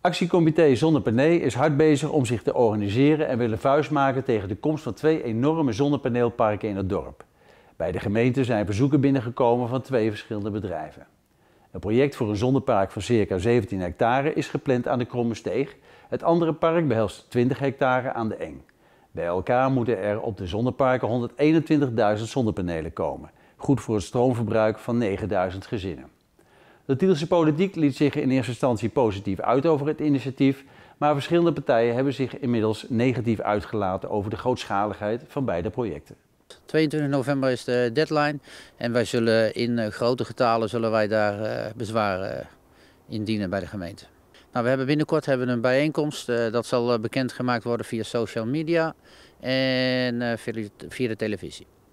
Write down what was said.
Actiecomité Zonnepaneel is hard bezig om zich te organiseren en willen vuist maken tegen de komst van twee enorme zonnepaneelparken in het dorp. Bij de gemeente zijn verzoeken binnengekomen van twee verschillende bedrijven. Een project voor een zonnepark van circa 17 hectare is gepland aan de Kromme Steeg. Het andere park behelst 20 hectare aan de Eng. Bij elkaar moeten er op de zonneparken 121.000 zonnepanelen komen. Goed voor het stroomverbruik van 9000 gezinnen. De Tielse politiek liet zich in eerste instantie positief uit over het initiatief, maar verschillende partijen hebben zich inmiddels negatief uitgelaten over de grootschaligheid van beide projecten. 22 november is de deadline en wij zullen in eh, grote getalen zullen wij daar eh, bezwaar eh, indienen bij de gemeente. Nou, we hebben binnenkort hebben een bijeenkomst. dat zal bekendgemaakt worden via social media en via de televisie.